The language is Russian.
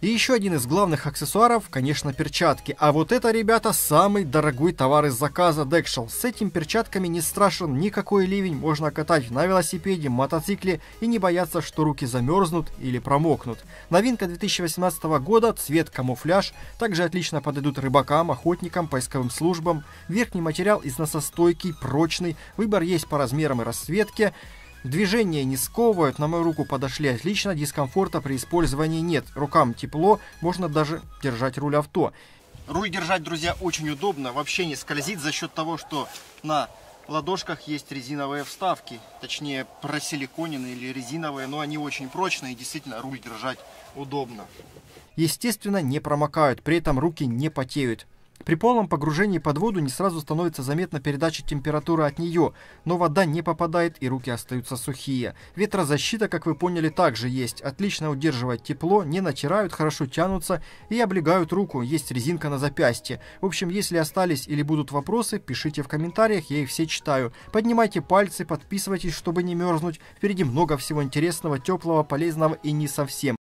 И еще один из главных аксессуаров, конечно, перчатки. А вот это, ребята, самый дорогой товар из заказа Dexel. С этими перчатками не страшен никакой ливень, можно катать на велосипеде, мотоцикле и не бояться, что руки замерзнут или промокнут. Новинка 2018 года, цвет камуфляж, также отлично подойдут рыбакам, охотникам, поисковым службам. Верхний материал износостойкий, прочный, выбор есть по размерам и расцветке. Движение не сковывают, на мою руку подошли отлично, дискомфорта при использовании нет. Рукам тепло, можно даже держать руль авто. Руль держать, друзья, очень удобно, вообще не скользит за счет того, что на ладошках есть резиновые вставки, точнее просиликоненные или резиновые, но они очень прочные и действительно руль держать удобно. Естественно, не промокают, при этом руки не потеют. При полном погружении под воду не сразу становится заметна передача температуры от нее, но вода не попадает и руки остаются сухие. Ветрозащита, как вы поняли, также есть. Отлично удерживает тепло, не натирают, хорошо тянутся и облегают руку, есть резинка на запястье. В общем, если остались или будут вопросы, пишите в комментариях, я их все читаю. Поднимайте пальцы, подписывайтесь, чтобы не мерзнуть. Впереди много всего интересного, теплого, полезного и не совсем.